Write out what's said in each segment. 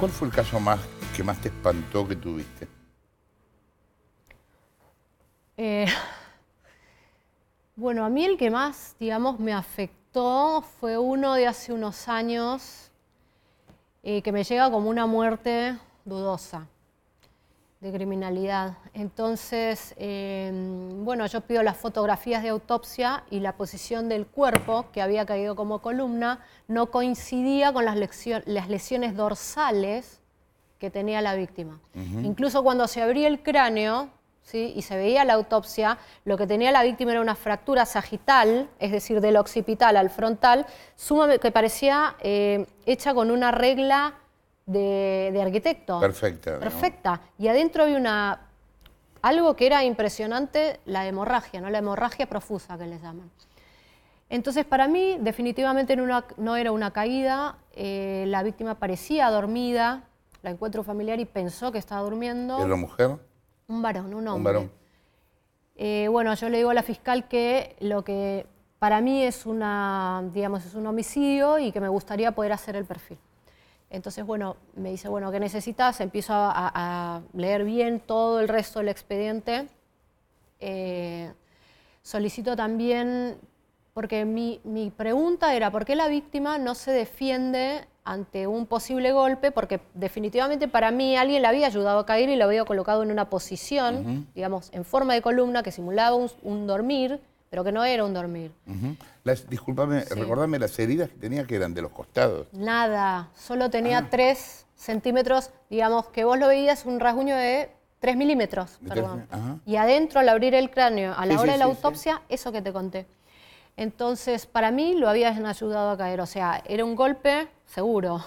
¿Cuál fue el caso más que más te espantó que tuviste? Eh, bueno, a mí el que más, digamos, me afectó fue uno de hace unos años eh, que me llega como una muerte dudosa de criminalidad. Entonces, em, bueno, yo pido las fotografías de autopsia y la posición del cuerpo, que había caído como columna, no coincidía con las, lesiones dorsales que tenía la víctima. Incluso cuando se abría el cráneo ¿sí? y se veía la autopsia, lo que tenía la víctima era una fractura sagital, es decir, del occipital al frontal, suma, que parecía eh, hecha con una regla de, arquitecto. Perfecta. Perfecta. Y adentro había una, algo que era impresionante, la hemorragia, ¿no? la hemorragia profusa que les llaman. Entonces, para mí, definitivamente no era una caída, eh, la víctima parecía dormida, la encuentro familiar y pensó que estaba durmiendo. ¿y la mujer? Un varón, un hombre. Eh, bueno, yo le digo a la fiscal que lo que para mí es una, digamos, es un homicidio y que me gustaría poder hacer el perfil. Entonces, bueno, me dice, bueno, ¿qué necesitas? Empiezo a, leer bien todo el resto del expediente. Eh, solicito también, porque mi, pregunta era, ¿por qué la víctima no se defiende ante un posible golpe? Porque definitivamente para mí alguien la había ayudado a caer y la había colocado en una posición, digamos, en forma de columna que simulaba un dormir pero que no era un dormir. Disculpame, las, las heridas que tenía que eran de los costados. Nada, solo tenía ah. tres 3 centímetros, digamos que vos lo veías un rasguño de 3 milímetros, perdón. y adentro al abrir el cráneo, a la hora de la autopsia, eso que te conté. Entonces, para mí lo habían ayudado a caer, o sea, era un golpe seguro,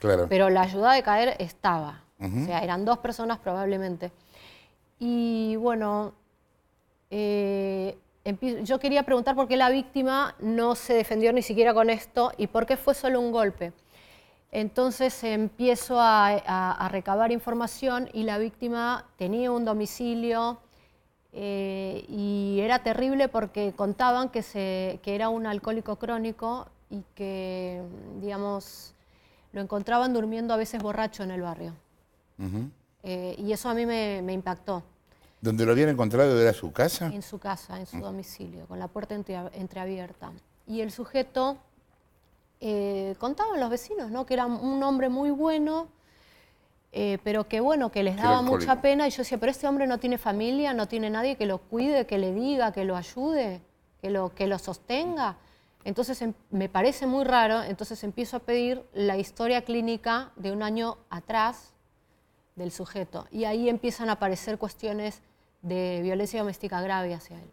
claro. pero la ayuda de caer estaba. O sea, eran dos personas probablemente. Y bueno, eh, yo quería preguntar por qué la víctima no se defendió ni siquiera con esto y por qué fue solo un golpe. Entonces empiezo a, recabar información y la víctima tenía un domicilio eh, y era terrible porque contaban que, se, que era un alcohólico crónico y que, digamos, lo encontraban durmiendo a veces borracho en el barrio. Eh, y eso a mí me impactó. ¿Donde lo habían encontrado era su casa? En su casa, en su mm. domicilio, con la puerta entreabierta. Y el sujeto, eh, contaban los vecinos, ¿no? Que era un hombre muy bueno, eh, pero que bueno, que les daba mucha pena. Y yo decía, pero este hombre no tiene familia, no tiene nadie que lo cuide, que le diga, que lo ayude, que lo, que lo sostenga. Entonces em, me parece muy raro, entonces empiezo a pedir la historia clínica de un año atrás del sujeto. Y ahí empiezan a aparecer cuestiones de violencia doméstica grave hacia él.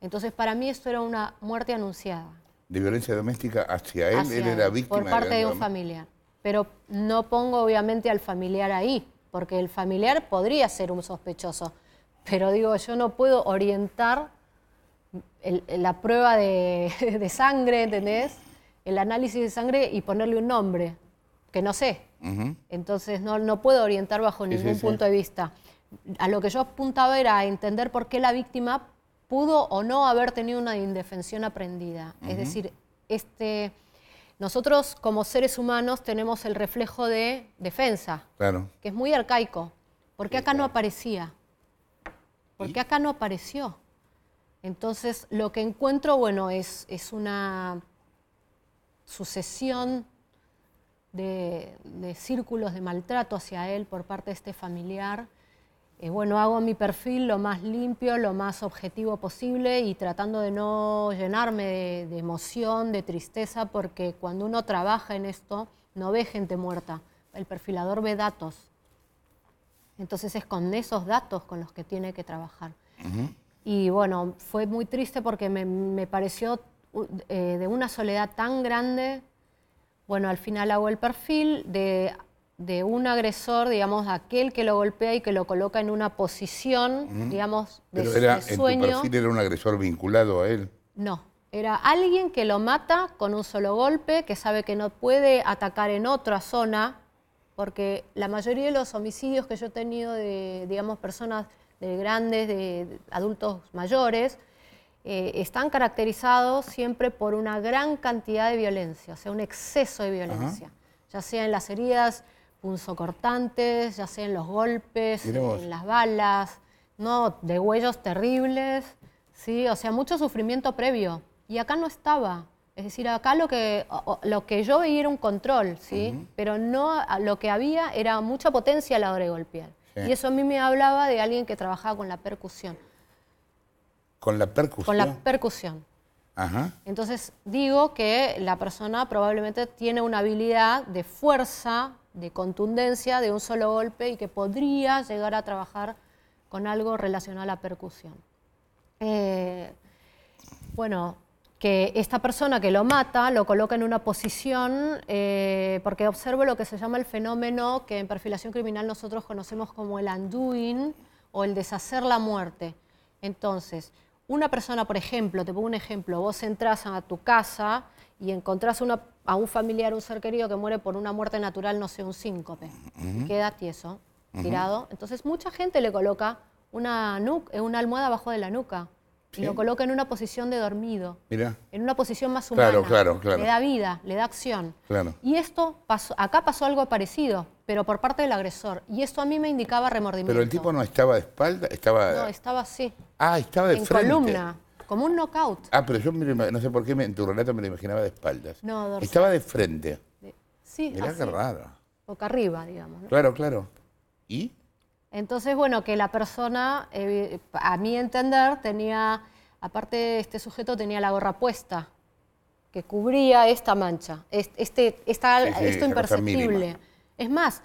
Entonces, para mí esto era una muerte anunciada. ¿De violencia doméstica hacia él? él era víctima. Por parte de, de un familiar. Pero no pongo obviamente al familiar ahí, porque el familiar podría ser un sospechoso. Pero digo, yo no puedo orientar la prueba de, de sangre, ¿entendés? El análisis de sangre y ponerle un nombre que no sé. Entonces no, no, puedo orientar bajo ningún punto de vista. A lo que yo apuntaba era a entender por qué la víctima pudo o no haber tenido una indefensión aprendida. Es decir, este, nosotros como seres humanos tenemos el reflejo de defensa, que es muy arcaico. ¿Por qué acá no aparecía? ¿Por qué acá no apareció? Entonces, lo que encuentro, bueno, es, es una sucesión de, círculos de maltrato hacia él por parte de este familiar. Eh, bueno, hago mi perfil lo más limpio, lo más objetivo posible y tratando de no llenarme de, emoción, de tristeza, porque cuando uno trabaja en esto no ve gente muerta, el perfilador ve datos. Entonces es con esos datos con los que tiene que trabajar. Y bueno, fue muy triste porque me, me pareció eh, de una soledad tan grande bueno, al final hago el perfil de, un agresor, digamos, aquel que lo golpea y que lo coloca en una posición, digamos, de, sueño. ¿En tu perfil era un agresor vinculado a él? No, era alguien que lo mata con un solo golpe, que sabe que no puede atacar en otra zona, porque la mayoría de los homicidios que yo he tenido de, digamos, personas de grandes, de adultos mayores, eh, están caracterizados siempre por una gran cantidad de violencia, o sea, un exceso de violencia, ya sea en las heridas punzocortantes, ya sea en los golpes, en las balas, no, de huellos terribles, ¿sí? o sea, mucho sufrimiento previo. Y acá no estaba. Es decir, acá lo que, lo que yo veía era un control, ¿sí? pero no, lo que había era mucha potencia a la hora de golpear. Y eso a mí me hablaba de alguien que trabajaba con la percusión. Con la percusión. Con la percusión. Ajá. Entonces digo que la persona probablemente tiene una habilidad de fuerza, de contundencia, de un solo golpe y que podría llegar a trabajar con algo relacionado a la percusión. Eh, bueno, que esta persona que lo mata lo coloca en una posición, eh, porque observo lo que se llama el fenómeno que en perfilación criminal nosotros conocemos como el undoing o el deshacer la muerte. Entonces, una persona, por ejemplo, te pongo un ejemplo, vos entras a tu casa y encontrás una, a un familiar, un ser querido que muere por una muerte natural, no sé, un síncope, queda tieso, tirado. Entonces mucha gente le coloca una, eh, una almohada abajo de la nuca. Y lo coloca en una posición de dormido. En una posición más humana. Claro, claro, claro. Le da vida, le da acción. Y esto acá pasó algo parecido pero por parte del agresor. Y esto a mí me indicaba remordimiento. Pero el tipo no estaba de espalda, estaba... No, estaba así. Ah, estaba de en frente. En columna, como un knockout. Ah, pero yo no sé por qué en tu relato me lo imaginaba de espaldas. No, Estaba de frente. Sí, Mirá agarrada. arriba, digamos. Claro, claro. ¿Y? Entonces, bueno, que la persona, eh, a mi entender, tenía... Aparte, este sujeto tenía la gorra puesta, que cubría esta mancha, este, esta, esto imperceptible. Es más,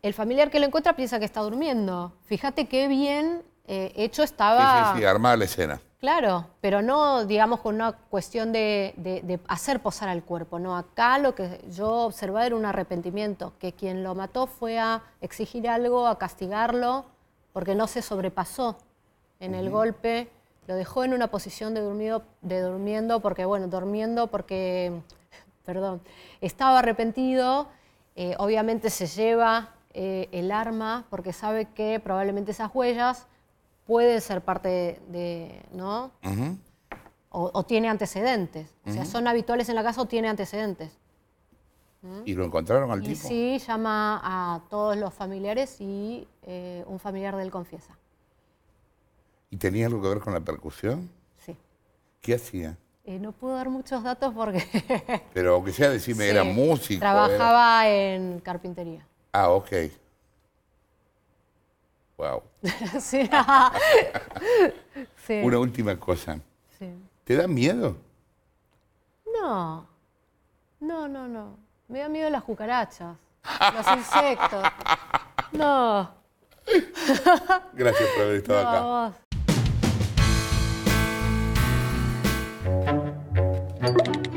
el familiar que lo encuentra piensa que está durmiendo. Fíjate qué bien eh, hecho estaba. Sí, sí, sí, la escena. Claro, pero no, digamos, con una cuestión de, hacer posar al cuerpo. No, acá lo que yo observaba era un arrepentimiento, que quien lo mató fue a exigir algo, a castigarlo, porque no se sobrepasó en el golpe. Lo dejó en una posición de, dormido, de durmiendo, porque, bueno, durmiendo porque, perdón, estaba arrepentido eh, obviamente se lleva eh, el arma porque sabe que probablemente esas huellas pueden ser parte de, ¿no? o, tiene antecedentes. O sea, son habituales en la casa o tiene antecedentes. ¿Mm? ¿Y lo encontraron al tipo? Sí, llama a todos los familiares y eh, un familiar de él confiesa. ¿Y tenía algo que ver con la percusión? Sí. ¿Qué hacía? Eh, no puedo dar muchos datos porque... Pero aunque sea decirme, era músico. Trabajaba en carpintería. Ah, ok. Wow. Una última cosa. ¿Te da miedo? No. No, no, no. Me da miedo las cucarachas, los insectos. No. Gracias por haber estado acá. Thank you.